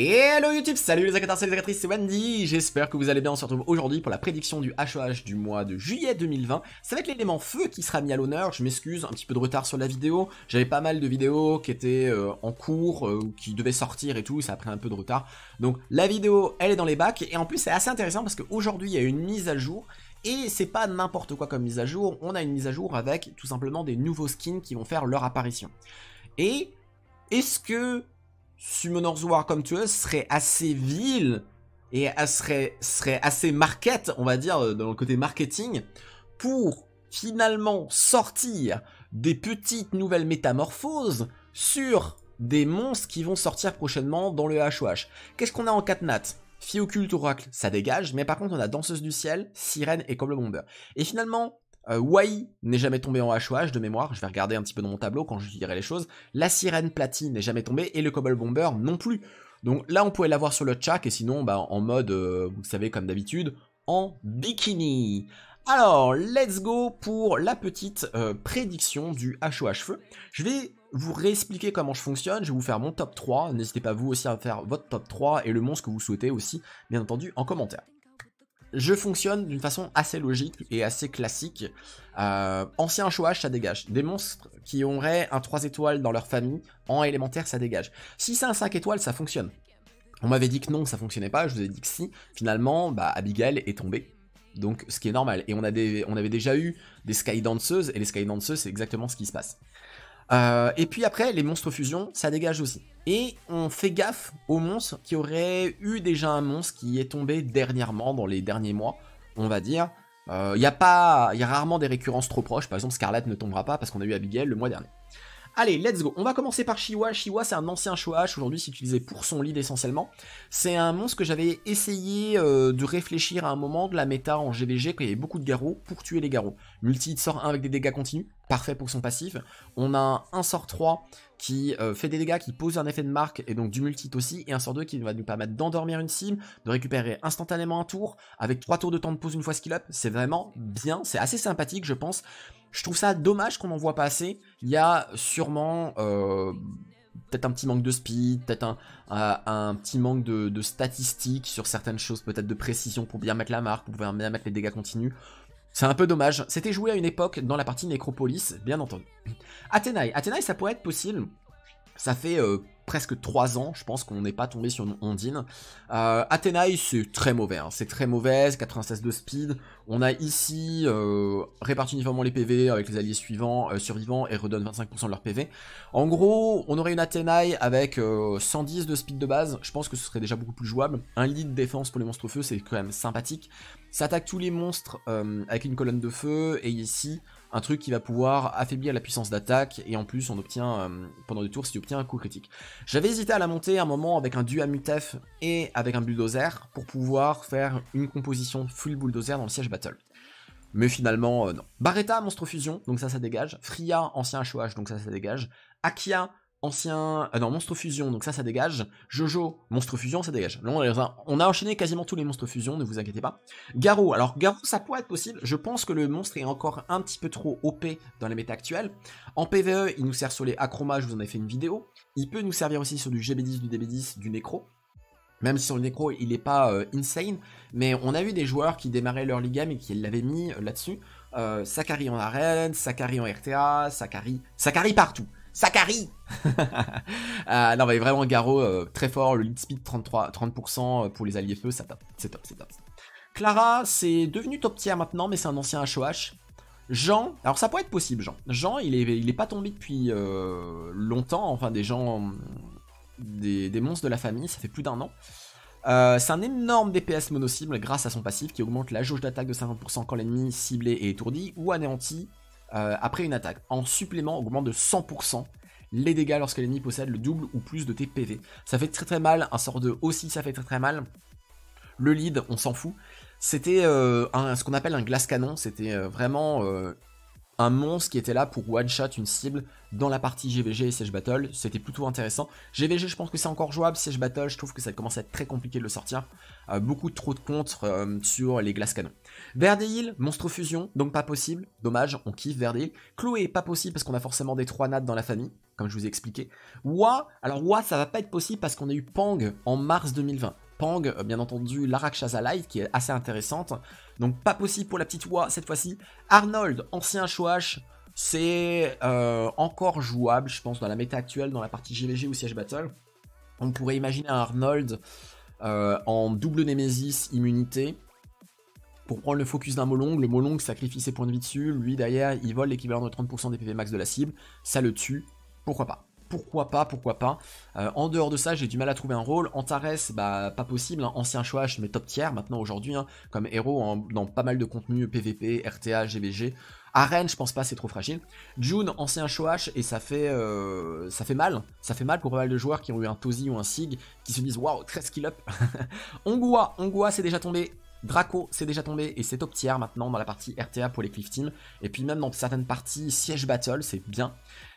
Hello YouTube, salut les acteurs, salut les actrices, c'est Wendy, j'espère que vous allez bien, on se retrouve aujourd'hui pour la prédiction du HOH du mois de juillet 2020, ça va être l'élément feu qui sera mis à l'honneur, je m'excuse, un petit peu de retard sur la vidéo, j'avais pas mal de vidéos qui étaient euh, en cours, euh, ou qui devaient sortir et tout, ça a pris un peu de retard, donc la vidéo elle est dans les bacs, et en plus c'est assez intéressant parce qu'aujourd'hui il y a une mise à jour, et c'est pas n'importe quoi comme mise à jour, on a une mise à jour avec tout simplement des nouveaux skins qui vont faire leur apparition. Et est-ce que Summoner's War comme tu veux serait assez vil et serait, serait assez market, on va dire, euh, dans le côté marketing, pour finalement sortir des petites nouvelles métamorphoses sur des monstres qui vont sortir prochainement dans le HOH. Qu'est-ce qu'on a en 4 nat Fille occulte, oracle, ça dégage, mais par contre on a danseuse du ciel, sirène et comme Et finalement, euh, Wai n'est jamais tombé en HOH de mémoire, je vais regarder un petit peu dans mon tableau quand je dirai les choses. La sirène platine n'est jamais tombée et le Cobble Bomber non plus. Donc là on pouvait l'avoir sur le chat et sinon bah, en mode, euh, vous savez comme d'habitude, en bikini. Alors, let's go pour la petite euh, prédiction du HOH feu. Je vais vous réexpliquer comment je fonctionne, je vais vous faire mon top 3, n'hésitez pas vous aussi à faire votre top 3 et le monstre que vous souhaitez aussi, bien entendu, en commentaire je fonctionne d'une façon assez logique et assez classique. Euh, ancien chouage, ça dégage. Des monstres qui auraient un 3 étoiles dans leur famille, en élémentaire, ça dégage. Si c'est un 5 étoiles, ça fonctionne. On m'avait dit que non, ça fonctionnait pas, je vous ai dit que si. Finalement, bah, Abigail est tombée. Donc, ce qui est normal. Et on, a des, on avait déjà eu des Sky Danseuses, et les Sky Danseuses, c'est exactement ce qui se passe. Euh, et puis après, les monstres fusion, ça dégage aussi. Et on fait gaffe aux monstres qui auraient eu déjà un monstre qui est tombé dernièrement, dans les derniers mois, on va dire. Il euh, n'y y a pas, il y a rarement des récurrences trop proches. Par exemple, Scarlet ne tombera pas parce qu'on a eu Abigail le mois dernier. Allez, let's go. On va commencer par Shiwa. Shiwa, c'est un ancien choix. Aujourd'hui, c'est utilisé pour son lead essentiellement. C'est un monstre que j'avais essayé euh, de réfléchir à un moment de la méta en GVG quand il y avait beaucoup de garros pour tuer les garros. Multi, sort 1 avec des dégâts continus. Parfait pour son passif. On a un sort 3 qui euh, fait des dégâts, qui pose un effet de marque et donc du multi aussi, et un sort 2 qui va nous permettre d'endormir une cible, de récupérer instantanément un tour, avec 3 tours de temps de pause une fois skill up, c'est vraiment bien, c'est assez sympathique je pense, je trouve ça dommage qu'on n'en voit pas assez. Il y a sûrement euh, peut-être un petit manque de speed, peut-être un, euh, petit manque de, statistiques sur certaines choses, peut-être de précision pour bien mettre la marque, pour bien mettre les dégâts continus. C'est un peu dommage. C'était joué à une époque dans la partie Nécropolis, bien entendu. Athénaï. Athénaï, ça pourrait être possible. Ça fait euh, presque 3 ans, je pense, qu'on n'est pas tombé sur Ondine. Euh, Athénaï, hein. c'est très mauvais, c'est très mauvaise, 96 de speed. On a ici euh, réparti uniformément les PV avec les alliés suivants, euh, survivants et redonne 25% de leur PV. En gros, on aurait une Athénaï avec 110 de speed de base, je pense que ce serait déjà beaucoup plus jouable. Un lit de défense pour les monstres feu, c'est quand même sympathique. Ça attaque tous les monstres avec une colonne de feu, et ici, un truc qui va pouvoir affaiblir la puissance d'attaque, et en plus on obtient, euh, pendant du tour, si tu obtiens un coup critique. J'avais hésité à la monter un moment avec un Dua Mutef et avec un Bulldozer, pour pouvoir faire une composition full Bulldozer dans le siège Battle. Mais finalement, euh, non. Barretta, Monstre Fusion, donc ça, ça dégage. Fria, Ancien HOH, donc ça, ça dégage. Akia, ancien. Ah non, Monstre Fusion, donc ça, ça dégage. Jojo, Monstre Fusion, ça dégage. on a enchaîné quasiment tous les Monstres Fusion, ne vous inquiétez pas. Garou, alors Garou, ça pourrait être possible. Je pense que le monstre est encore un petit peu trop OP dans les méta actuelle. En PvE, il nous sert sur les Acroma, je vous en ai fait une vidéo. Il peut nous servir aussi sur du GB10, du DB10, du Necro. Même si sur le Necro, il n'est pas euh, insane. Mais on a vu des joueurs qui démarraient leur ligame et qui l'avaient mis euh, là-dessus. Sakari en arène, Sakari en RTA, Sakari... Sakari partout Sakari euh, Non, mais vraiment, Garo, euh, très fort. Le lead speed 33, 30% euh, pour les alliés feu, ça C'est top, c'est top. Clara, c'est devenu top tier maintenant, mais c'est un ancien HOH. Jean, alors ça pourrait être possible, Jean. Jean, il est, il est pas tombé depuis longtemps. Enfin, des gens, des, monstres de la famille, ça fait plus d'un an. c'est un énorme DPS mono-cible grâce à son passif qui augmente la jauge d'attaque de 50% quand l'ennemi ciblé est étourdi ou anéanti euh, après une attaque. En supplément, augmente de 100% les dégâts lorsque l'ennemi possède le double ou plus de TPV Ça fait très très mal, un sort de aussi ça fait très très mal. Le lead, on s'en fout. C'était euh, ce qu'on appelle un glace canon, c'était euh, vraiment un monstre qui était là pour one-shot une cible dans la partie GVG et Siege Battle. C'était plutôt intéressant. GVG, je pense que c'est encore jouable. Siege Battle, je trouve que ça commence à être très compliqué de le sortir. Euh, beaucoup trop de contre euh, sur les glaces canons. Hill, monstre fusion, donc pas possible. Dommage, on kiffe Verdeil. Chloé, pas possible parce qu'on a forcément des trois nattes dans la famille, comme je vous ai expliqué. Wa, alors Wa, ça va pas être possible parce qu'on a eu Pang en mars 2020. Pang, euh, bien entendu, l'Arakshasa Light qui est assez intéressante. Donc pas possible pour la petite Wa cette fois-ci. Arnold, ancien Shoash, c'est euh, encore jouable, je pense, dans la méta actuelle, dans la partie GVG ou Siege Battle. On pourrait imaginer un Arnold euh, en double Nemesis immunité pour prendre le focus d'un Molong. Le Molong sacrifie ses points de vie dessus. Lui, derrière, il vole l'équivalent de 30% des PV max de la cible. Ça le tue. Pourquoi pas pourquoi pas, pourquoi pas. Euh, en dehors de ça, j'ai du mal à trouver un rôle. Antares, bah pas possible, hein. ancien choix, mais top tier maintenant aujourd'hui, hein, comme héros dans pas mal de contenus PVP, RTA, GVG. Arène, je pense pas, c'est trop fragile. June, ancien Shoash, et ça fait, euh, ça fait mal. Ça fait mal pour pas mal de joueurs qui ont eu un Tosi ou un Sig, qui se disent waouh, 13 skill up. Ongua, Ongua, c'est déjà tombé. Draco, c'est déjà tombé et c'est top tier maintenant dans la partie RTA pour les Cliff Team. Et puis même dans certaines parties, Siege Battle, c'est bien.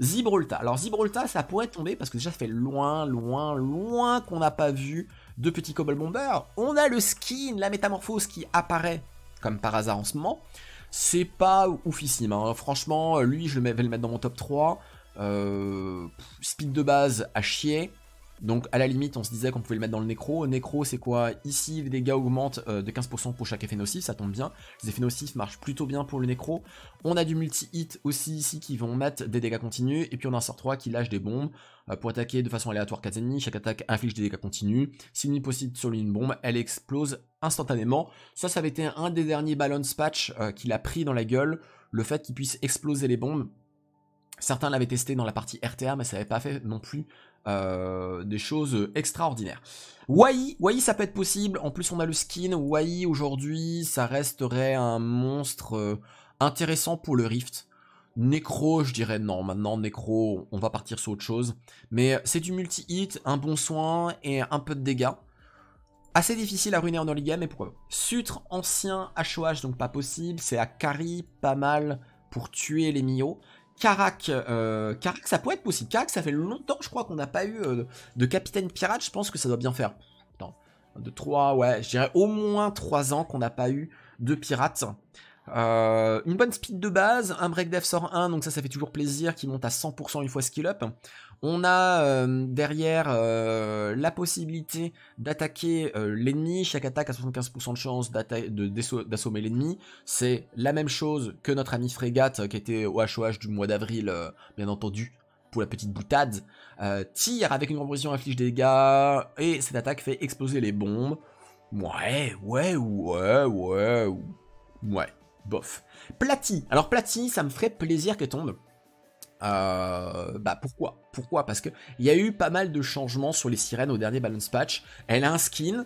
Zibrolta. Alors Zibrolta, ça pourrait tomber parce que déjà ça fait loin, loin, loin qu'on n'a pas vu de petits Cobble Bomber. On a le skin, la métamorphose qui apparaît comme par hasard en ce moment. C'est pas oufissime. Hein. Franchement, lui, je vais le mettre dans mon top 3. Euh, speed de base à chier. Donc à la limite, on se disait qu'on pouvait le mettre dans le nécro. Nécro, c'est quoi Ici, les dégâts augmentent euh, de 15% pour chaque effet nocif, ça tombe bien. Les effets nocifs marchent plutôt bien pour le nécro. On a du multi-hit aussi ici qui vont mettre des dégâts continus. Et puis on a un sort 3 qui lâche des bombes euh, pour attaquer de façon aléatoire 4 ennemis. Chaque attaque inflige des dégâts continus. Si une possible sur une bombe, elle explose instantanément. Ça, ça avait été un des derniers balance patch euh, qu'il a pris dans la gueule. Le fait qu'il puisse exploser les bombes, Certains l'avaient testé dans la partie RTA, mais ça n'avait pas fait non plus euh, des choses extraordinaires. Wai, ça peut être possible, en plus on a le skin, Waii, aujourd'hui ça resterait un monstre euh, intéressant pour le Rift. Necro, je dirais non, maintenant Necro, on va partir sur autre chose. Mais c'est du multi-hit, un bon soin et un peu de dégâts. Assez difficile à ruiner en early game, mais pourquoi Sutre, ancien, HOH, donc pas possible, c'est à carry, pas mal pour tuer les Mio. Carac, Carac, euh, ça peut être possible. Carac, ça fait longtemps, je crois, qu'on n'a pas eu euh, de capitaine pirate. Je pense que ça doit bien faire. Attends, de 3, ouais, je dirais au moins 3 ans qu'on n'a pas eu de pirate. Euh, une bonne speed de base, un break dev sort 1, donc ça ça fait toujours plaisir, qui monte à 100% une fois skill up. On a euh, derrière euh, la possibilité d'attaquer l'ennemi, chaque attaque a 75% de chance d'assommer l'ennemi. C'est la même chose que notre ami Frégate qui était au HOH du mois d'avril, bien entendu, pour la petite boutade. tire avec une composition inflige des dégâts, et cette attaque fait exploser les bombes. Ouais, ouais, ouais, ouais, ouais bof. Platy. Alors Platy, ça me ferait plaisir qu'elle tombe. Euh, bah pourquoi Pourquoi Parce que il y a eu pas mal de changements sur les sirènes au dernier balance patch. Elle a un skin.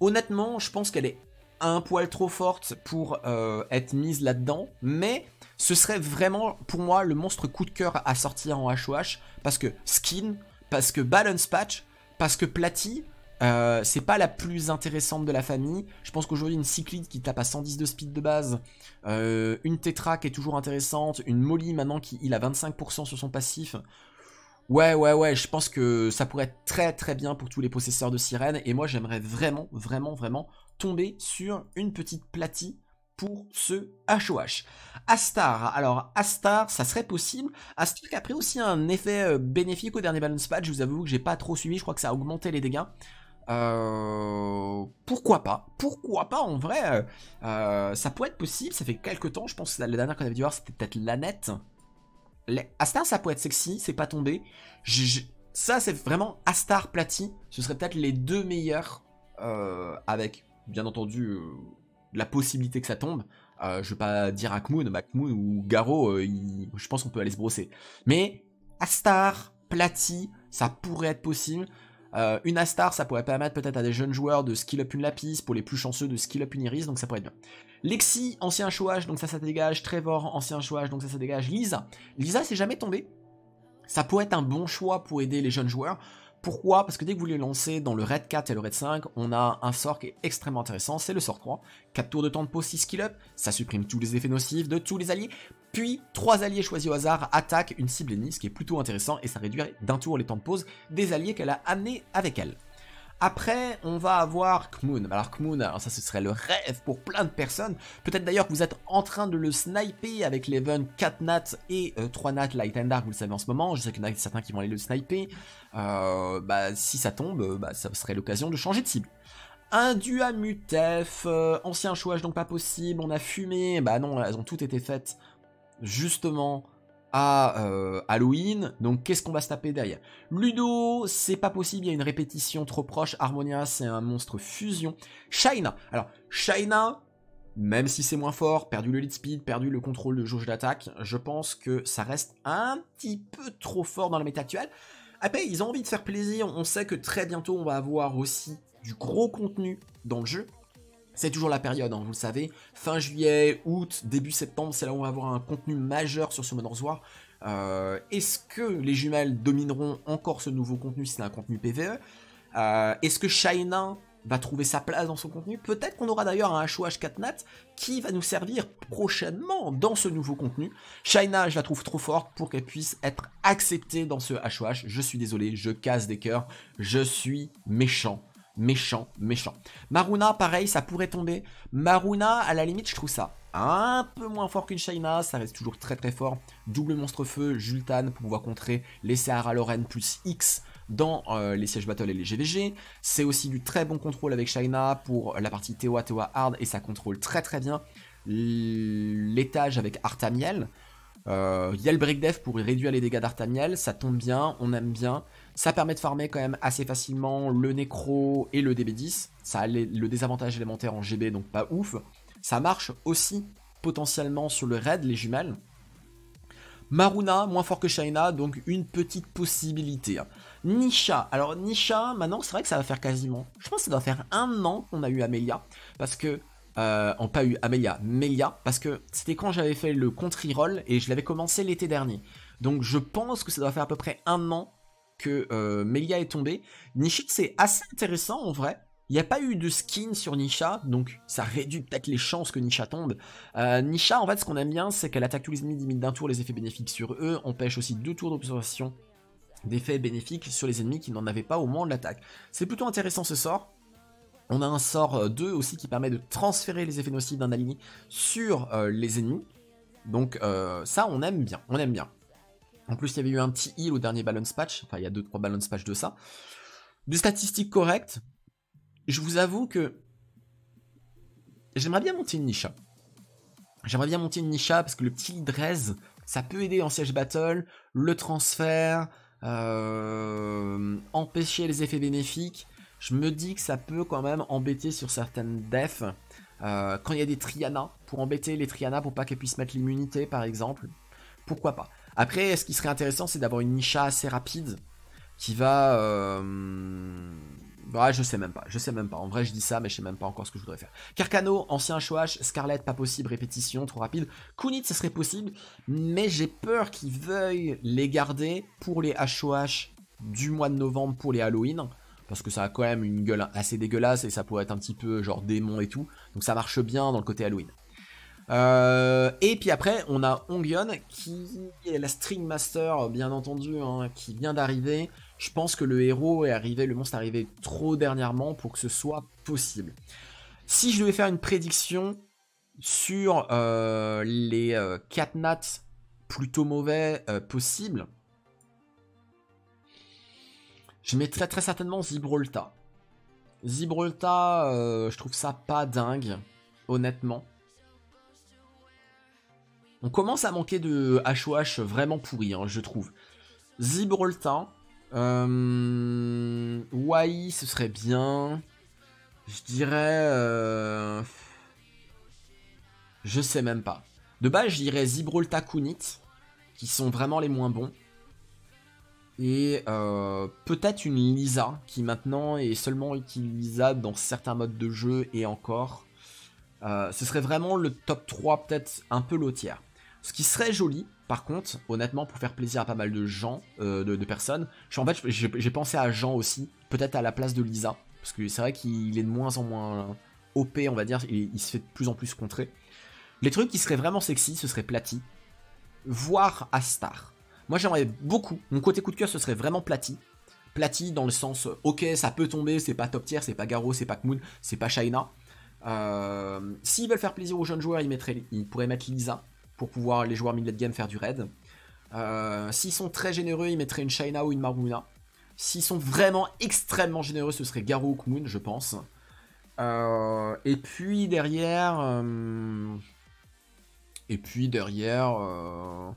Honnêtement, je pense qu'elle est un poil trop forte pour euh, être mise là-dedans, mais ce serait vraiment pour moi le monstre coup de cœur à sortir en HOH parce que skin, parce que balance patch, parce que platy, euh, c'est pas la plus intéressante de la famille. Je pense qu'aujourd'hui, une cyclide qui tape à 110 de speed de base, euh, une Tetra qui est toujours intéressante, une Molly maintenant qui il a 25% sur son passif. Ouais, ouais, ouais, je pense que ça pourrait être très très bien pour tous les possesseurs de sirène. Et moi, j'aimerais vraiment, vraiment, vraiment tomber sur une petite platie pour ce HOH. Astar, alors Astar, ça serait possible. Astar qui a pris aussi un effet euh, bénéfique au dernier balance patch, je vous avoue que j'ai pas trop suivi, je crois que ça a augmenté les dégâts. Euh, pourquoi pas Pourquoi pas en vrai euh, euh, Ça pourrait être possible, ça fait quelques temps, je pense que la dernière qu'on avait dû voir c'était peut-être Lanette. Astar ça pourrait être sexy, c'est pas tombé. Ça c'est vraiment Astar Platy, ce serait peut-être les deux meilleurs avec bien entendu la possibilité que ça tombe. je vais pas dire Akmoon, Makmoon ou Garo, je pense qu'on peut aller se brosser. Mais Astar, Platy, ça pourrait être possible. Euh, une Astar, ça pourrait permettre peut-être à des jeunes joueurs de skill up une Lapis, pour les plus chanceux de skill up une Iris, donc ça pourrait être bien. Lexi, ancien chouage, donc ça, ça dégage. Trevor, ancien chouage, donc ça, ça dégage. Lisa, Lisa, c'est jamais tombé. Ça pourrait être un bon choix pour aider les jeunes joueurs. Pourquoi Parce que dès que vous les lancez dans le raid 4 et le raid 5, on a un sort qui est extrêmement intéressant, c'est le sort 3. 4 tours de temps de pause, 6 skill up, ça supprime tous les effets nocifs de tous les alliés, puis 3 alliés choisis au hasard attaquent une cible ennemie, ce qui est plutôt intéressant, et ça réduit d'un tour les temps de pause des alliés qu'elle a amenés avec elle. Après, on va avoir Kmoon. Alors Kmoon, ça ce serait le rêve pour plein de personnes. Peut-être d'ailleurs que vous êtes en train de le sniper avec l'event 4 nats et 3 euh, nats Light and Dark, vous le savez en ce moment. Je sais qu'il y en a certains qui vont aller le sniper. Euh, bah, si ça tombe, euh, bah, ça serait l'occasion de changer de cible. Un Mutef, ancien chouage donc pas possible, on a fumé, bah non, elles ont toutes été faites justement à euh, Halloween. Donc qu'est-ce qu'on va se taper derrière Ludo, c'est pas possible, il y a une répétition trop proche. Harmonia, c'est un monstre fusion. Shaina, alors Shaina, même si c'est moins fort, perdu le lead speed, perdu le contrôle de jauge d'attaque, je pense que ça reste un petit peu trop fort dans la méta actuelle. Après, ils ont envie de faire plaisir, on sait que très bientôt on va avoir aussi du gros contenu dans le jeu, c'est toujours la période, hein, vous le savez. Fin juillet, août, début septembre, c'est là où on va avoir un contenu majeur sur ce Monorzoir. Euh, est-ce que les jumelles domineront encore ce nouveau contenu si c'est un contenu PVE euh, Est-ce que Shaina va trouver sa place dans son contenu. Peut-être qu'on aura d'ailleurs un HOH 4 Nat qui va nous servir prochainement dans ce nouveau contenu. Shaina, je la trouve trop forte pour qu'elle puisse être acceptée dans ce HOH. Je suis désolé, je casse des cœurs, je suis méchant méchant, méchant. Maruna, pareil, ça pourrait tomber. Maruna, à la limite, je trouve ça un peu moins fort qu'une Shaina, ça reste toujours très très fort. Double monstre feu, Jultan pour pouvoir contrer les Sahara Lorraine plus X dans euh, les sièges battle et les GVG. C'est aussi du très bon contrôle avec Shaina pour la partie Tewa Tewa Hard et ça contrôle très très bien l'étage avec Artamiel. Euh, y le break pour réduire les dégâts d'Artaniel, ça tombe bien, on aime bien. Ça permet de farmer quand même assez facilement le Necro et le DB10. Ça a le désavantage élémentaire en GB, donc pas ouf. Ça marche aussi potentiellement sur le raid, les jumelles. Maruna, moins fort que Shaina, donc une petite possibilité. Nisha, alors Nisha, maintenant c'est vrai que ça va faire quasiment, je pense que ça doit faire un an qu'on a eu Amelia, parce que euh, On pas eu Amelia, Melia, parce que c'était quand j'avais fait le contre roll et je l'avais commencé l'été dernier. Donc je pense que ça doit faire à peu près un an que amelia euh, Melia est tombée. Nishit c'est assez intéressant en vrai. Il n'y a pas eu de skin sur Nisha, donc ça réduit peut-être les chances que Nisha tombe. Euh, Nisha, en fait, ce qu'on aime bien, c'est qu'elle attaque tous les ennemis d'un tour, les effets bénéfiques sur eux, empêche aussi deux tours d'observation d'effets bénéfiques sur les ennemis qui n'en avaient pas au moment de l'attaque. C'est plutôt intéressant ce sort, on a un sort 2 euh, aussi qui permet de transférer les effets nocifs d'un aligné sur euh, les ennemis. Donc euh, ça, on aime bien, on aime bien. En plus, il y avait eu un petit heal au dernier balance patch, enfin il y a 2-3 balance patch de ça. Des statistiques correctes. Je vous avoue que j'aimerais bien monter une Nisha. J'aimerais bien monter une Nisha parce que le petit dresse, ça peut aider en siège battle, le transfert, empêcher les effets bénéfiques je me dis que ça peut quand même embêter sur certaines defs. Euh, quand il y a des Triana, pour embêter les Triana pour pas qu'elles puissent mettre l'immunité par exemple, pourquoi pas. Après, ce qui serait intéressant, c'est d'avoir une Nisha assez rapide qui va. Euh, ouais, je sais même pas, je sais même pas. En vrai, je dis ça, mais je sais même pas encore ce que je voudrais faire. Carcano, ancien Shoash, Scarlet, pas possible, répétition, trop rapide. Kunit, ce serait possible, mais j'ai peur qu'ils veuillent les garder pour les HOH du mois de novembre pour les Halloween parce que ça a quand même une gueule assez dégueulasse et ça pourrait être un petit peu genre démon et tout. Donc ça marche bien dans le côté Halloween. Euh, et puis après, on a Ongion qui est la string master, bien entendu, hein, qui vient d'arriver. Je pense que le héros est arrivé, le monstre est arrivé trop dernièrement pour que ce soit possible. Si je devais faire une prédiction sur euh, les quatre euh, 4 nats plutôt mauvais possibles, je mets très certainement Zibrolta. Zibrolta, euh, je trouve ça pas dingue, honnêtement. On commence à manquer de HOH vraiment pourri, hein, je trouve. Zibrolta. Euh, ce serait bien. Je dirais... Euh, je sais même pas. De base, je dirais Zibrolta Kunit, qui sont vraiment les moins bons et euh, peut-être une Lisa qui maintenant est seulement utilisable dans certains modes de jeu et encore. Euh, ce serait vraiment le top 3 peut-être un peu lotière. Ce qui serait joli, par contre, honnêtement, pour faire plaisir à pas mal de gens, euh, de, personnes, en fait, j'ai pensé à Jean aussi, peut-être à la place de Lisa, parce que c'est vrai qu'il est de moins en moins OP, on va dire, il, il se fait de plus en plus contrer. Les trucs qui seraient vraiment sexy, ce serait Platy, voire Astar. Moi, j'aimerais beaucoup. Mon côté coup de cœur, ce serait vraiment Platy. Platy dans le sens, euh, ok, ça peut tomber, c'est pas top tier, c'est pas Garo, c'est pas Kmoon, c'est pas Shaina. Euh, s'ils veulent faire plaisir aux jeunes joueurs, ils, mettraient, ils pourraient mettre Lisa pour pouvoir les joueurs mid game faire du raid. Euh, s'ils sont très généreux, ils mettraient une Shaina ou une Maruna. S'ils sont vraiment extrêmement généreux, ce serait Garou ou Kmoon, je pense. et puis derrière. et puis derrière.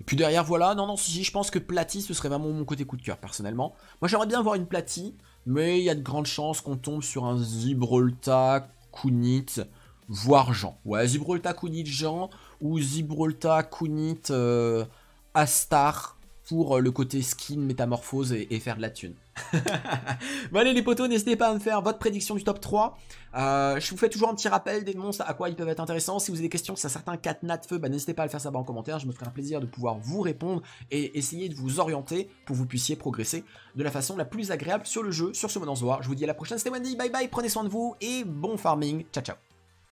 Et puis derrière, voilà, non, non, si, je pense que Platy, ce serait vraiment mon côté coup de cœur, personnellement. Moi, j'aimerais bien avoir une Platy, mais il y a de grandes chances qu'on tombe sur un Zibrolta, Kunit, voire Jean. Ouais, Zibrolta, Kunit, Jean, ou Zibrolta, Kunit, euh, Astar, pour euh, le côté skin, métamorphose et, faire de la thune. bon allez les potos, n'hésitez pas à me faire votre prédiction du top 3. Euh, je vous fais toujours un petit rappel des monstres à quoi ils peuvent être intéressants. Si vous avez des questions sur certains nats de feu, bah, n'hésitez pas à le faire savoir en commentaire. Je me ferai un plaisir de pouvoir vous répondre et essayer de vous orienter pour que vous puissiez progresser de la façon la plus agréable sur le jeu, sur ce mode en Je vous dis à la prochaine, c'était Wendy, bye bye, prenez soin de vous et bon farming. Ciao ciao.